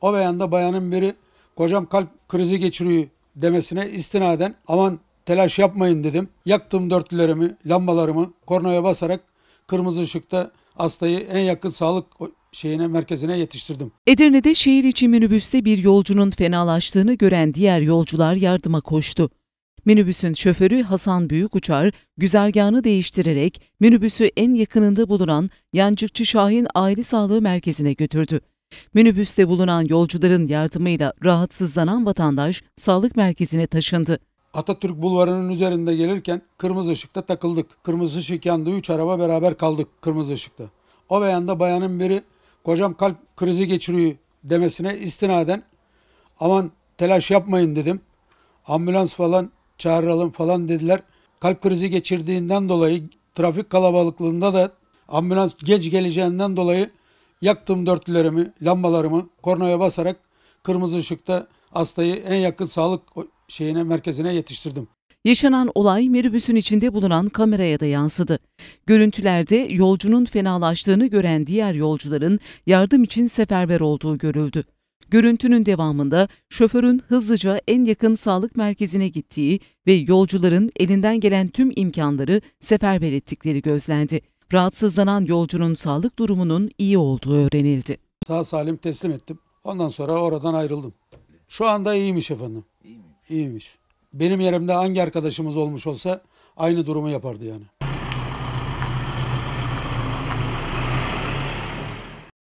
O beyanda bayanın biri kocam kalp krizi geçiriyor demesine istinaden aman telaş yapmayın dedim. Yaktım dörtlülerimi, lambalarımı kornaya basarak kırmızı ışıkta hastayı en yakın sağlık şeyine merkezine yetiştirdim. Edirne'de şehir içi minibüste bir yolcunun fenalaştığını gören diğer yolcular yardıma koştu. Minibüsün şoförü Hasan Büyük Uçar güzergahını değiştirerek minibüsü en yakınında bulunan Yancıkçı Şahin Aile Sağlığı Merkezi'ne götürdü. Minibüste bulunan yolcuların yardımıyla rahatsızlanan vatandaş sağlık merkezine taşındı. Atatürk Bulvarı'nın üzerinde gelirken kırmızı ışıkta takıldık. Kırmızı ışık yandı, 3 araba beraber kaldık kırmızı ışıkta. O beyanda bayanın biri kocam kalp krizi geçiriyor demesine istinaden aman telaş yapmayın dedim. Ambulans falan çağıralım falan dediler. Kalp krizi geçirdiğinden dolayı trafik kalabalıklığında da ambulans geç geleceğinden dolayı Yaktım dörtlülerimi, lambalarımı kornaya basarak kırmızı ışıkta hastayı en yakın sağlık şeyine merkezine yetiştirdim. Yaşanan olay minibüsün içinde bulunan kameraya da yansıdı. Görüntülerde yolcunun fenalaştığını gören diğer yolcuların yardım için seferber olduğu görüldü. Görüntünün devamında şoförün hızlıca en yakın sağlık merkezine gittiği ve yolcuların elinden gelen tüm imkanları seferber ettikleri gözlendi. Rahatsızlanan yolcunun sağlık durumunun iyi olduğu öğrenildi. Sağ salim teslim ettim. Ondan sonra oradan ayrıldım. Şu anda iyiymiş efendim. İyi mi? İyiymiş. Benim yerimde hangi arkadaşımız olmuş olsa aynı durumu yapardı yani.